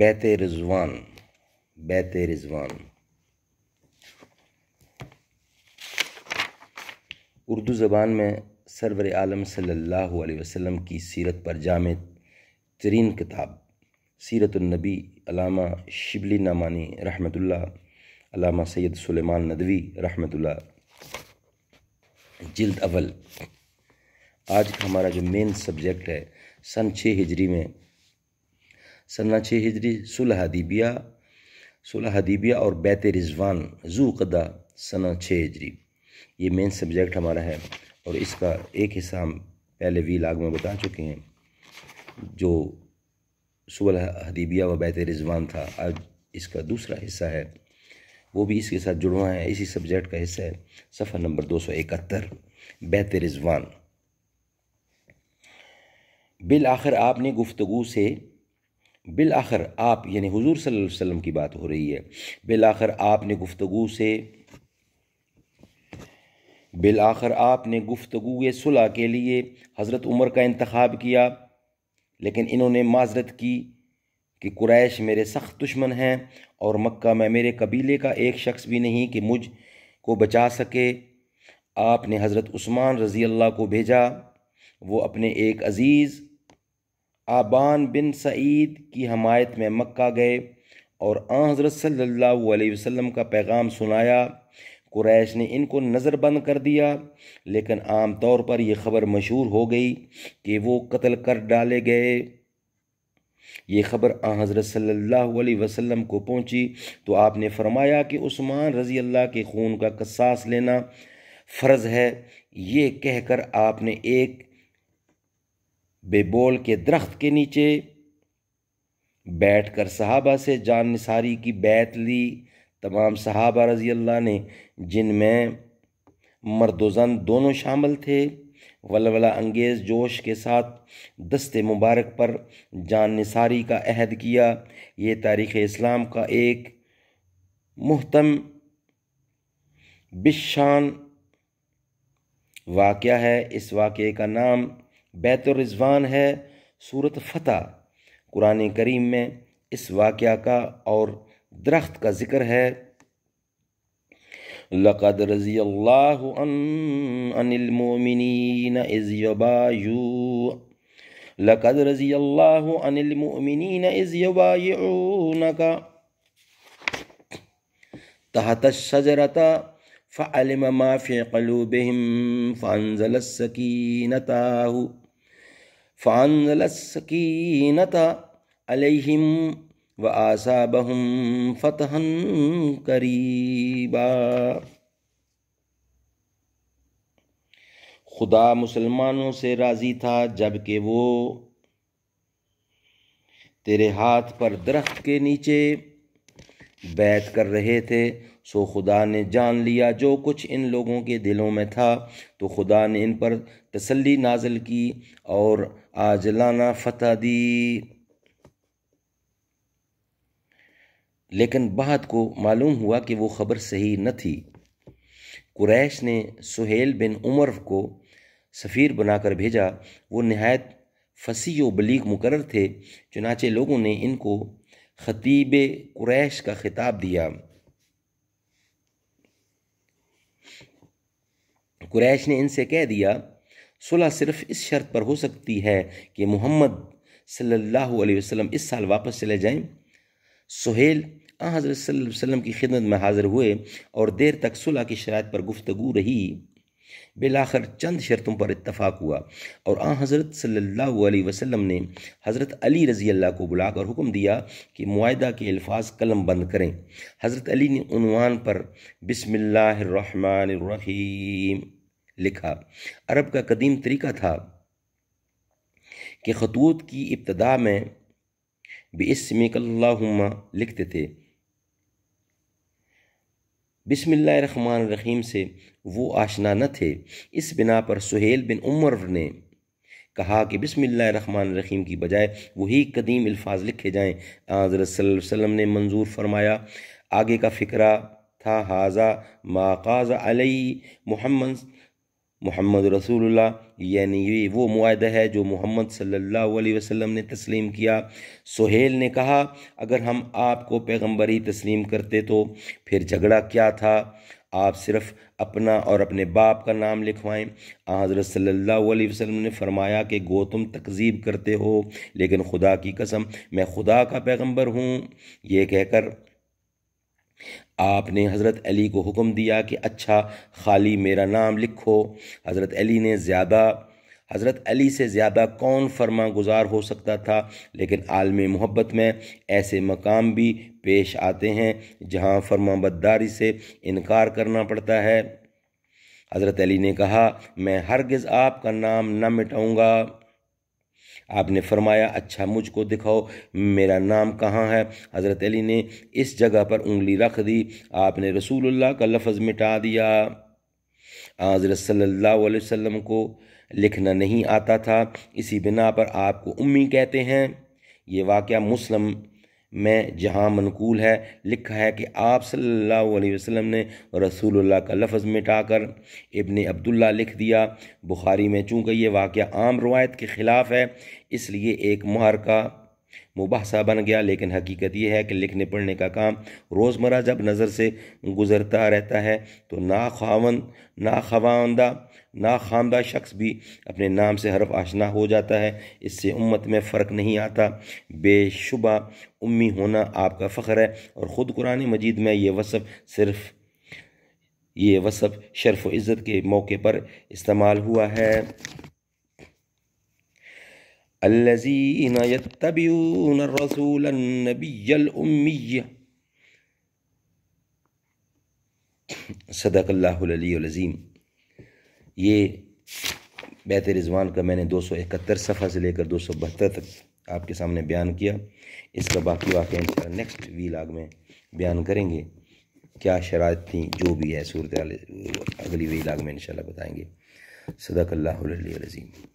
बैत रिजवान बैत रिजवान उर्दू ज़बान में सरवर आलम सल्लल्लाहु अलैहि वसल्लम की सीरत पर जाम तरीन किताब सीरतुलनबी अलामा शिबली नामानी रहमतुल्ला अलामा सैयद सुलेमान नदवी रहमतुल्ला जिल्द अवल आज का हमारा जो मेन सब्जेक्ट है सन छः हिजरी में सन्ना छः हिजरी सुलह हदीबिया सुलह हदीबिया और बैत रिजवान कदा सना छः हिजरी ये मेन सब्जेक्ट हमारा है और इसका एक हिस्सा हम पहले वी लाग में बता चुके हैं जो सुलह हदीबिया व बैत रिजवान था आज इसका दूसरा हिस्सा है वो भी इसके साथ जुड़वा है इसी सब्जेक्ट का हिस्सा है सफ़र नंबर दो सौ इकहत्तर बैत रिजवान बिल आखिर आपने गुफ्तु से बिलाखर आप यानी हुजूर सल्लल्लाहु अलैहि वसल्लम की बात हो रही है बिलाखर आपने गुफ्तगु से बिलाखर आपने गुफ्तगु सुलह के लिए हज़रत उमर का इंतखब किया लेकिन इन्होंने माजरत की कि कुरैश मेरे सख्त दुश्मन हैं और मक्का में मेरे कबीले का एक शख्स भी नहीं कि मुझ को बचा सके आपने हज़रत उस्मान रज़ी अल्लाह को भेजा वो अपने एक अज़ीज़ आबान बिन सईद की हमायत में मक्का गए और आ हज़रत सल्ला वसल्लम का पैगाम सुनाया कुरैश ने इनको नज़रबंद कर दिया लेकिन आम तौर पर यह खबर मशहूर हो गई कि वो कत्ल कर डाले गए ये खबर आ हज़रत सल्लल्लाहु अलैहि वसल्लम को पहुंची तो आपने फरमाया कि उस्मान रज़ी अल्लाह के खून का कसास लेना फ़र्ज़ है ये कहकर आपने एक बेबोल के दरख्त के नीचे बैठ कर सहाबा से जान निसारी की बैत ली तमाम सहाबा रजी अल्लाह ने जिनमें मर्दोजन दोनों शामिल थे वलवला अंगेज़ जोश के साथ दस्ते मुबारक पर जान निसारी का अहद किया ये तारीख़ इस्लाम का एक महतम बिशान वाक़ है इस वाक़े का नाम बैत है सूरत फ़तह कुरान करीम में इस वाक़ का और दरख्त का ज़िक्र है लक़द रज़ी अनिलमिन इज़बायू लक़द रज़ी अनिलमिन इज़बायून का तहत शजरता फ़ालम माफ़ी कलूबहम फ़ानज़ल सकीनता फ़ानलसकीनत अलैहिम व बहुम फतहन करीबा खुदा मुसलमानों से राज़ी था जबकि वो तेरे हाथ पर दरख्त के नीचे बैत कर रहे थे सो खुदा ने जान लिया जो कुछ इन लोगों के दिलों में था तो खुदा ने इन पर तसल्ली नाजल की और आजलाना फतह दी लेकिन बाद को मालूम हुआ कि वो खबर सही न थी कुरैश ने सुहेल बिन उमर को सफ़ीर बनाकर भेजा वो नहायत फसी व बलीग मुकर थे चुनाचे लोगों ने इनको ख़तीब कुरैश का खिताब दिया कुरैश ने इनसे कह दिया सुलह सिर्फ इस शर्त पर हो सकती है कि मोहम्मद सल्लल्लाहु अलैहि वसल्लम इस साल वापस चले जाएं सुहेल आ हाँ, हज़रत वसल्लम की खिदमत में हाज़िर हुए और देर तक सुलह की शरात पर गुफ्तगु रही बिलाखर चंद शर्तों पर इत्तफाक हुआ और आ हाँ, हज़रत सल्लल्लाहु अलैहि वसल्लम ने हज़रत अली रज़ी अल्लाह को बुलाकर हुक्म दिया कि माहा के अल्फाज कलम बंद करें हज़रत अली ने उनवान पर बिसमीम लिखा अरब का कदीम तरीका था कि खतूत की इब्तदा में बेसमिकल्लाहुम्मा लिखते थे बिसमिल्ल रहीम से वो आशना न थे इस बिना पर सुहेल बिन उमर ने कहा कि बिसमिल्ल रहीम की बजाय वही कदीम अल्फाज लिखे जाएँ हज़रत वसम ने मंजूर फरमाया आगे का फ़िक्रा था हाजा माकाज अलई मोहम्मद मोहम्मद रसूलुल्लाह यानी ये वो माह है जो मोहम्मद सल्लल्लाहु अलैहि वसल्लम ने तस्लीम किया सोहेल ने कहा अगर हम आपको पैगंबर ही तस्लीम करते तो फिर झगड़ा क्या था आप सिर्फ अपना और अपने बाप का नाम लिखवाएं हज़रत सल्लल्लाहु अलैहि वसल्लम ने फरमाया कि गो तुम तकजीब करते हो लेकिन खुदा की कसम मैं खुदा का पैगम्बर हूँ ये कहकर आपने हज़रत अली को हुक्म दिया कि अच्छा खाली मेरा नाम लिखो हज़रत अली ने ज़्यादा हज़रत अली से ज़्यादा कौन फरमा गुजार हो सकता था लेकिन आलम मोहब्बत में ऐसे मकाम भी पेश आते हैं जहाँ फरमा बददारी से इनकार करना पड़ता है हज़रत अली ने कहा मैं हरगिज़ आपका नाम न मिटाऊँगा आपने फरमाया अच्छा मुझको दिखाओ मेरा नाम कहाँ है हज़रत अली ने इस जगह पर उंगली रख दी आपने रसूलुल्लाह का लफज मिटा दिया हज़रत सल्लल्लाहु अलैहि वसल्लम को लिखना नहीं आता था इसी बिना पर आपको उम्मी कहते हैं ये वाक़ मुस्लिम में जहाँ मनकूल है लिखा है कि आप सल्लल्लाहु अलैहि वसल्लम ने रसूलुल्लाह का लफ्ज़ मिटाकर इब्ने अब्दुल्ला लिख दिया बुखारी में चूँकि ये वाक़ आम रवायत के ख़िलाफ़ है इसलिए एक मुहर का मुबासा बन गया लेकिन हकीकत यह है कि लिखने पढ़ने का काम रोज़मर्रा जब नज़र से गुज़रता रहता है तो ना नाखावन ना नाखामदा शख्स भी अपने नाम से हरफ आशना हो जाता है इससे उम्मत में फ़र्क नहीं आता बेशुबा उम्मी होना आपका फ़ख्र है और ख़ुद कुरान मजीद में ये वसफ़ सिर्फ़ ये वसफ़ शर्फ़ इज़्ज़त के मौके पर इस्तेमाल हुआ है अल्लज़ीन यत्तबियून ये बैत रिजवान का मैंने दो सौ इकहत्तर सफ़ा से लेकर दो सौ बहत्तर तक आपके सामने बयान किया इसका बाकी वाक़ इन नेक्स्ट वीलाग में बयान करेंगे क्या शरात थी जो भी है सूरत अगली वीलाग में इन बताएँगे सदाकल्लाज़ीम